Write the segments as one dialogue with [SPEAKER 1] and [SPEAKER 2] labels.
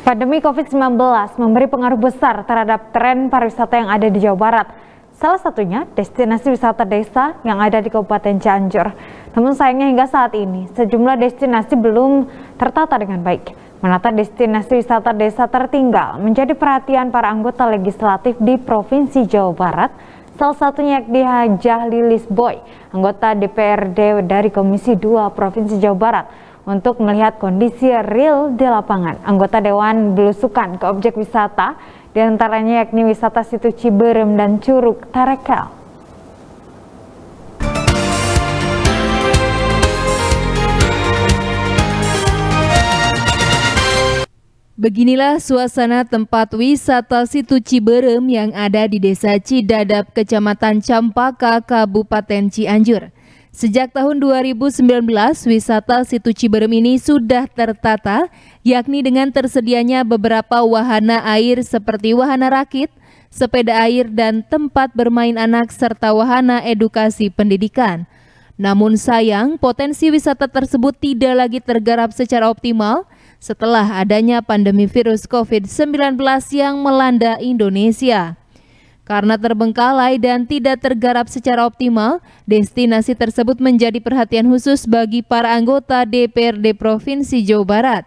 [SPEAKER 1] Pandemi COVID-19 memberi pengaruh besar terhadap tren pariwisata yang ada di Jawa Barat. Salah satunya destinasi wisata desa yang ada di Kabupaten Cianjur. Namun sayangnya hingga saat ini sejumlah destinasi belum tertata dengan baik. Menata destinasi wisata desa tertinggal menjadi perhatian para anggota legislatif di Provinsi Jawa Barat salah satunya yakni Hajah Lilis Boy, anggota DPRD dari Komisi 2 Provinsi Jawa Barat untuk melihat kondisi real di lapangan. Anggota Dewan belusukan ke objek wisata, diantaranya yakni wisata situ Ciberem dan Curug Tarekel. Beginilah suasana tempat wisata situ Ciberem yang ada di Desa Cidadap, Kecamatan Campaka, Kabupaten Cianjur. Sejak tahun 2019, wisata Situ Ciberem ini sudah tertata, yakni dengan tersedianya beberapa wahana air seperti wahana rakit, sepeda air, dan tempat bermain anak serta wahana edukasi pendidikan. Namun sayang, potensi wisata tersebut tidak lagi tergarap secara optimal setelah adanya pandemi virus COVID-19 yang melanda Indonesia. Karena terbengkalai dan tidak tergarap secara optimal, destinasi tersebut menjadi perhatian khusus bagi para anggota DPRD Provinsi Jawa Barat.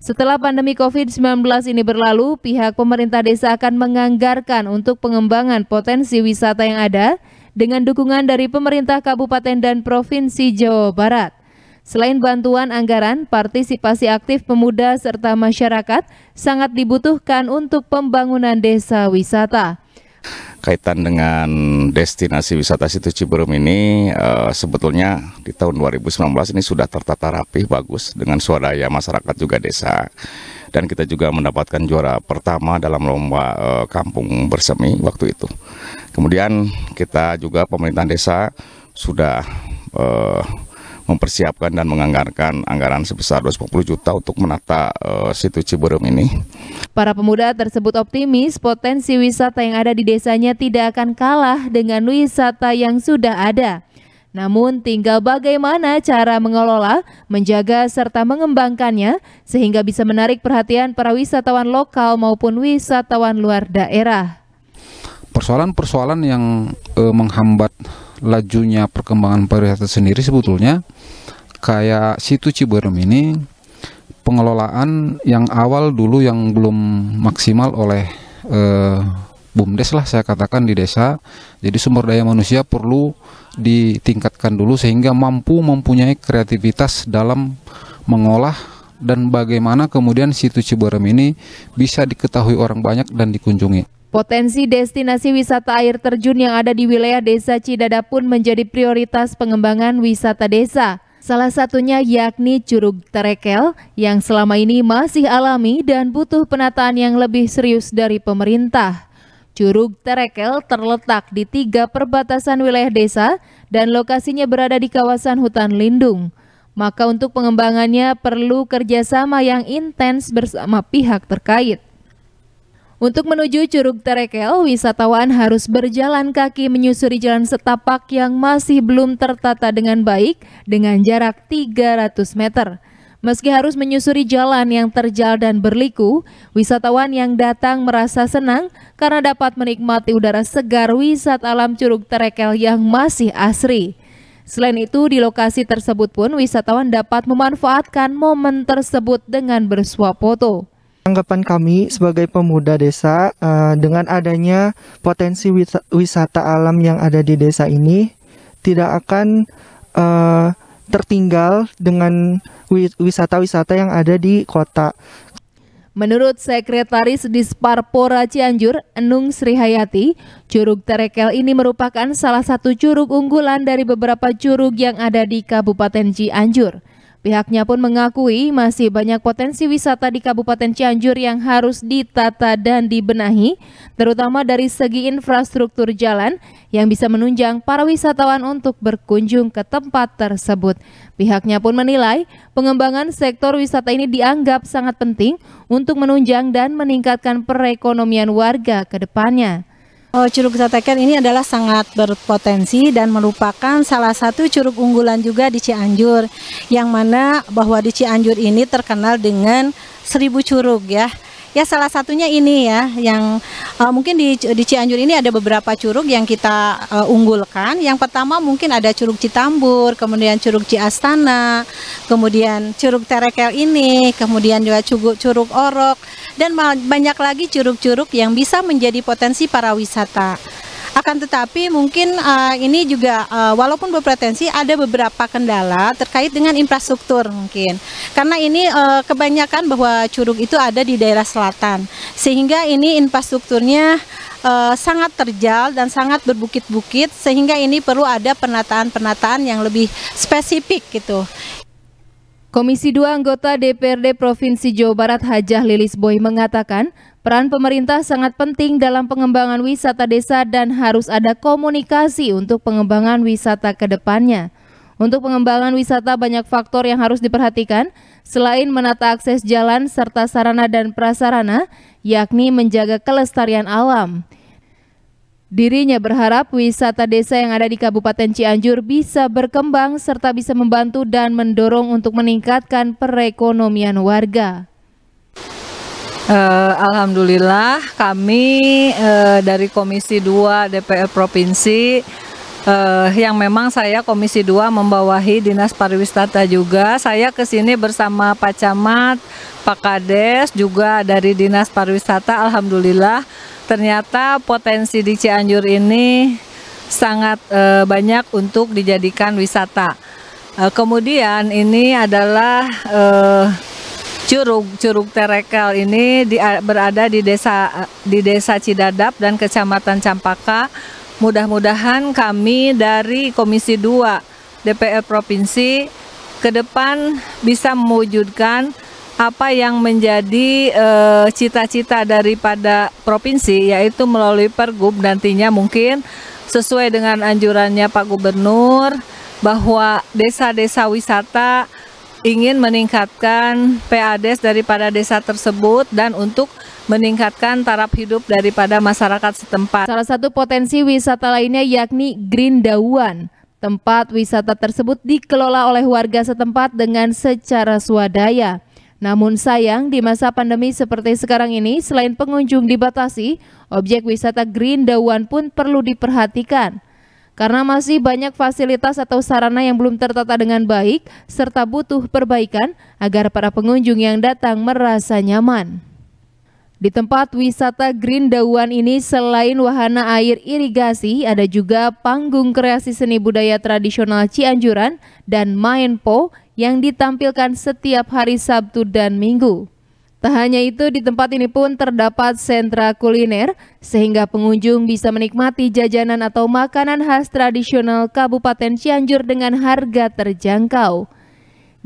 [SPEAKER 1] Setelah pandemi COVID-19 ini berlalu, pihak pemerintah desa akan menganggarkan untuk pengembangan potensi wisata yang ada dengan dukungan dari pemerintah kabupaten dan provinsi Jawa Barat. Selain bantuan anggaran, partisipasi aktif pemuda serta masyarakat sangat dibutuhkan untuk pembangunan desa wisata.
[SPEAKER 2] Kaitan dengan destinasi wisata situ Ciberum ini uh, sebetulnya di tahun 2019 ini sudah tertata rapih bagus dengan swadaya masyarakat juga desa. Dan kita juga mendapatkan juara pertama dalam lomba uh, kampung bersemi waktu itu. Kemudian kita juga pemerintah desa sudah uh, mempersiapkan dan menganggarkan anggaran sebesar 250 juta untuk menata uh, situ Ciburum ini.
[SPEAKER 1] Para pemuda tersebut optimis potensi wisata yang ada di desanya tidak akan kalah dengan wisata yang sudah ada. Namun tinggal bagaimana cara mengelola, menjaga serta mengembangkannya sehingga bisa menarik perhatian para wisatawan lokal maupun wisatawan luar daerah.
[SPEAKER 2] Persoalan-persoalan yang e, menghambat lajunya perkembangan pariwisata sendiri sebetulnya kayak situ Ciberem ini pengelolaan yang awal dulu yang belum maksimal oleh eh, bumdes lah saya katakan di desa. Jadi sumber daya manusia perlu ditingkatkan dulu sehingga mampu mempunyai kreativitas dalam mengolah dan bagaimana kemudian situ Ciberem ini bisa diketahui orang banyak dan
[SPEAKER 3] dikunjungi.
[SPEAKER 1] Potensi destinasi wisata air terjun yang ada di wilayah Desa Cidada pun menjadi prioritas pengembangan wisata desa. Salah satunya yakni Curug Terekel yang selama ini masih alami dan butuh penataan yang lebih serius dari pemerintah. Curug Terekel terletak di tiga perbatasan wilayah desa dan lokasinya berada di kawasan hutan lindung. Maka untuk pengembangannya perlu kerjasama yang intens bersama pihak terkait. Untuk menuju Curug Terekel, wisatawan harus berjalan kaki menyusuri jalan setapak yang masih belum tertata dengan baik dengan jarak 300 meter. Meski harus menyusuri jalan yang terjal dan berliku, wisatawan yang datang merasa senang karena dapat menikmati udara segar wisata alam Curug Terekel yang masih asri. Selain itu, di lokasi tersebut pun wisatawan dapat memanfaatkan momen tersebut dengan bersuap foto.
[SPEAKER 3] Tanggapan kami sebagai pemuda desa uh, dengan adanya potensi wisata alam yang ada di desa ini tidak akan uh, tertinggal dengan wisata-wisata yang ada di kota.
[SPEAKER 1] Menurut Sekretaris Disparpora Cianjur, Enung Srihayati, Curug Terekel ini merupakan salah satu curug unggulan dari beberapa curug yang ada di Kabupaten Cianjur. Pihaknya pun mengakui masih banyak potensi wisata di Kabupaten Cianjur yang harus ditata dan dibenahi, terutama dari segi infrastruktur jalan yang bisa menunjang para wisatawan untuk berkunjung ke tempat tersebut. Pihaknya pun menilai pengembangan sektor wisata ini dianggap sangat penting untuk menunjang dan meningkatkan perekonomian warga ke depannya. Eh, curug Zatekan ini adalah sangat berpotensi dan
[SPEAKER 3] merupakan salah satu curug unggulan juga di Cianjur yang mana bahwa di Cianjur ini terkenal dengan seribu curug ya Ya salah satunya ini ya yang uh, mungkin di di Cianjur ini ada beberapa curug yang kita uh, unggulkan. Yang pertama mungkin ada Curug Citambur, kemudian Curug Ciastana, kemudian Curug Terekel ini, kemudian juga Curug Curug Orok dan banyak lagi curug-curug yang bisa menjadi potensi para wisata. Akan tetapi mungkin uh, ini juga uh, walaupun berpretensi ada beberapa kendala terkait dengan infrastruktur mungkin. Karena ini uh, kebanyakan bahwa curug itu ada di daerah selatan. Sehingga ini infrastrukturnya uh, sangat terjal dan sangat berbukit-bukit sehingga ini perlu ada
[SPEAKER 1] penataan-penataan yang lebih spesifik gitu. Komisi 2 anggota DPRD Provinsi Jawa Barat Hajah Lilis Boy mengatakan, Peran pemerintah sangat penting dalam pengembangan wisata desa dan harus ada komunikasi untuk pengembangan wisata ke depannya. Untuk pengembangan wisata banyak faktor yang harus diperhatikan selain menata akses jalan serta sarana dan prasarana, yakni menjaga kelestarian alam. Dirinya berharap wisata desa yang ada di Kabupaten Cianjur bisa berkembang serta bisa membantu dan mendorong untuk meningkatkan perekonomian warga.
[SPEAKER 3] Uh, Alhamdulillah kami uh, dari Komisi 2 DPR Provinsi uh, yang memang saya Komisi 2 membawahi Dinas Pariwisata juga. Saya ke sini bersama Pak Camat, Pak Kades juga dari Dinas Pariwisata. Alhamdulillah ternyata potensi di Cianjur ini sangat uh, banyak untuk dijadikan wisata. Uh, kemudian ini adalah uh, Curug Curug Terekel ini di, berada di desa di desa Cidadap dan kecamatan Campaka. Mudah-mudahan kami dari Komisi 2 DPR Provinsi ke depan bisa mewujudkan apa yang menjadi eh, cita-cita e, daripada provinsi yaitu melalui pergub nantinya mungkin sesuai dengan anjurannya Pak Gubernur bahwa desa-desa wisata ingin meningkatkan PADES daripada desa tersebut dan untuk meningkatkan taraf hidup
[SPEAKER 1] daripada masyarakat setempat. Salah satu potensi wisata lainnya yakni Green Dawan. Tempat wisata tersebut dikelola oleh warga setempat dengan secara swadaya. Namun sayang, di masa pandemi seperti sekarang ini, selain pengunjung dibatasi, objek wisata Green Dawan pun perlu diperhatikan. Karena masih banyak fasilitas atau sarana yang belum tertata dengan baik serta butuh perbaikan agar para pengunjung yang datang merasa nyaman. Di tempat wisata Green Dauan ini selain wahana air irigasi, ada juga panggung kreasi seni budaya tradisional Cianjuran dan mainpo yang ditampilkan setiap hari Sabtu dan Minggu. Tak hanya itu, di tempat ini pun terdapat sentra kuliner, sehingga pengunjung bisa menikmati jajanan atau makanan khas tradisional Kabupaten Cianjur dengan harga terjangkau.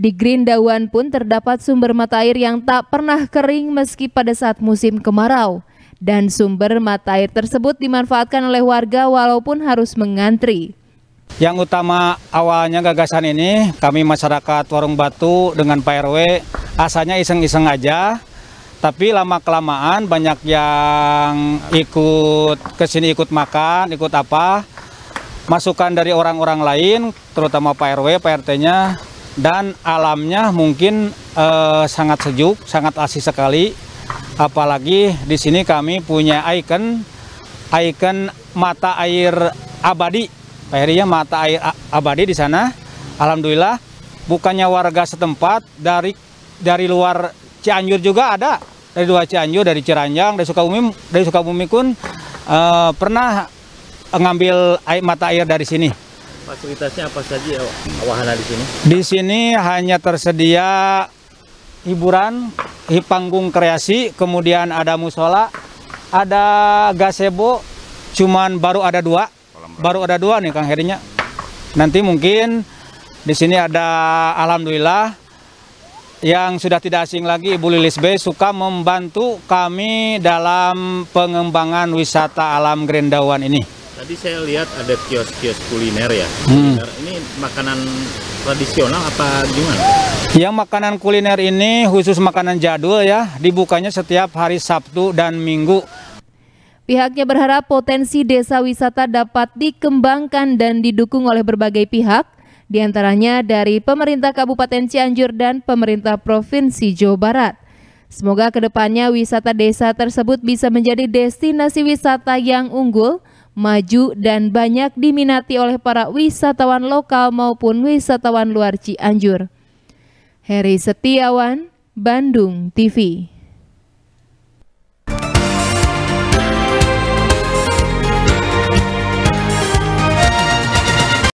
[SPEAKER 1] Di Green Dawan pun terdapat sumber mata air yang tak pernah kering meski pada saat musim kemarau. Dan sumber mata air tersebut dimanfaatkan oleh warga walaupun harus mengantri.
[SPEAKER 2] Yang utama awalnya gagasan ini, kami masyarakat Warung Batu dengan Pak RW asalnya iseng-iseng aja tapi lama kelamaan banyak yang ikut ke sini ikut makan, ikut apa. Masukan dari orang-orang lain, terutama Pak RW, Pak RT-nya dan alamnya mungkin eh, sangat sejuk, sangat asih sekali. Apalagi di sini kami punya ikon, ikon mata air abadi. Pak Heri ya mata air abadi di sana. Alhamdulillah bukannya warga setempat dari dari luar Cianjur juga ada dari luar Cianjur dari Ciranjang dari Sukabumi dari Sukabumi pun uh, pernah ngambil air mata air dari sini. Fasilitasnya apa saja ya, wahana di sini? Di sini hanya tersedia hiburan, panggung kreasi, kemudian ada musola, ada gazebo, cuman baru ada dua, baru ada dua nih Kang Herinya. Nanti mungkin di sini ada alhamdulillah yang sudah tidak asing lagi Ibu Lilis B suka membantu kami dalam pengembangan wisata alam Grendawan ini. Tadi saya lihat ada kios-kios kuliner ya. Hmm. Ini makanan tradisional apa gimana? Yang makanan kuliner ini khusus makanan jadul ya, dibukanya setiap hari Sabtu dan Minggu.
[SPEAKER 1] Pihaknya berharap potensi desa wisata dapat dikembangkan dan didukung oleh berbagai pihak diantaranya dari pemerintah Kabupaten Cianjur dan pemerintah Provinsi Jawa Barat. Semoga kedepannya wisata desa tersebut bisa menjadi destinasi wisata yang unggul, maju, dan banyak diminati oleh para wisatawan lokal maupun wisatawan luar Cianjur. Heri Setiawan, Bandung TV